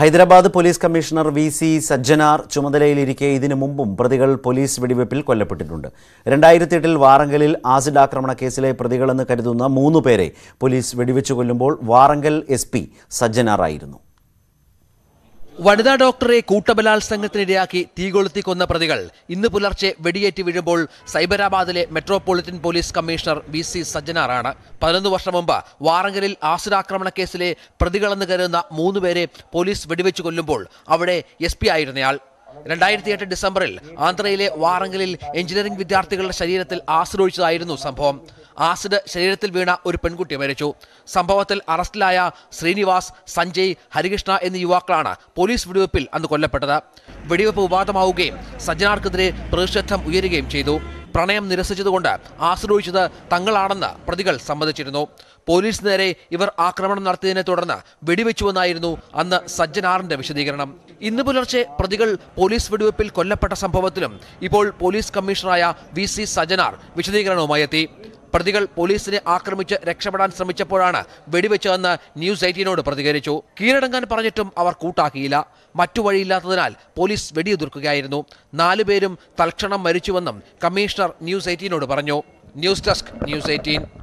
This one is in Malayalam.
Hyderabad police commissioner V C Sajjanar ചുമതലയിലിരിക്കെ ഇതിനു മുമ്പും പ്രതികൾ പോലീസ് വെടിവെപ്പിൽ കൊല്ലപ്പെട്ടിട്ടുണ്ട് രണ്ടായിരത്തി എട്ടിൽ വാറങ്കലിൽ ആസിഡ് ആക്രമണ കേസിലെ പ്രതികളെന്ന് കരുതുന്ന മൂന്ന് പേരെ പോലീസ് വെടിവെച്ചു കൊല്ലുമ്പോൾ വാറങ്കൽ എസ് പി സജ്ജനാറായിരുന്നു വനിതാ ഡോക്ടറെ കൂട്ടബലാത്സംഗത്തിനിരയാക്കി തീകൊളുത്തി കൊന്ന പ്രതികൾ ഇന്ന് പുലർച്ചെ വെടിയേറ്റ് വീഴുമ്പോൾ സൈബരാബാദിലെ metropolitan police commissioner V C സജ്ജനാറാണ് പതിനൊന്ന് വർഷം മുമ്പ് വാറങ്കലിൽ ആസുരാക്രമണ കേസിലെ പ്രതികളെന്ന് കരുതുന്ന മൂന്നുപേരെ പോലീസ് വെടിവെച്ച് കൊല്ലുമ്പോൾ അവിടെ എസ് പി ആയിരുന്നയാൾ രണ്ടായിരത്തി എട്ട് ഡിസംബറിൽ ആന്ധ്രയിലെ വാറങ്കലിൽ എഞ്ചിനീയറിംഗ് വിദ്യാർത്ഥികളുടെ ശരീരത്തിൽ ആശ്രയിച്ചതായിരുന്നു സംഭവം ആസിഡ് ശരീരത്തിൽ വീണ ഒരു പെൺകുട്ടി മരിച്ചു സംഭവത്തിൽ അറസ്റ്റിലായ ശ്രീനിവാസ് സഞ്ജയ് ഹരികൃഷ്ണ എന്നീ യുവാക്കളാണ് പോലീസ് വെടിവെപ്പിൽ അന്ന് കൊല്ലപ്പെട്ടത് വെടിവെപ്പ് വിവാദമാവുകയും സജ്ജനാർക്കെതിരെ പ്രതിഷേധം ഉയരുകയും ചെയ്തു പ്രണയം നിരസിച്ചതുകൊണ്ട് ആശ്രയിച്ചത് തങ്ങളാണെന്ന് പ്രതികൾ സമ്മതിച്ചിരുന്നു പോലീസ് നേരെ ഇവർ ആക്രമണം നടത്തിയതിനെ തുടർന്ന് വെടിവെച്ചുവെന്നായിരുന്നു അന്ന് സജ്ജനാറിന്റെ വിശദീകരണം ഇന്ന് പുലർച്ചെ പ്രതികൾ പോലീസ് വെടിവെപ്പിൽ കൊല്ലപ്പെട്ട സംഭവത്തിലും ഇപ്പോൾ പോലീസ് കമ്മീഷണറായ വി സജ്ജനാർ വിശദീകരണവുമായി എത്തി പ്രതികൾ പോലീസിനെ ആക്രമിച്ച് രക്ഷപ്പെടാൻ ശ്രമിച്ചപ്പോഴാണ് വെടിവെച്ചതെന്ന് ന്യൂസ് എയ്റ്റീനോട് പ്രതികരിച്ചു കീഴടങ്ങാൻ പറഞ്ഞിട്ടും അവർ കൂട്ടാക്കിയില്ല മറ്റു വഴിയില്ലാത്തതിനാൽ പോലീസ് വെടിയുതിർക്കുകയായിരുന്നു നാലുപേരും തൽക്ഷണം മരിച്ചുവെന്നും കമ്മീഷണർ ന്യൂസ് എയ്റ്റീനോട് പറഞ്ഞു ന്യൂസ് ഡെസ്ക് ന്യൂസ് എയ്റ്റീൻ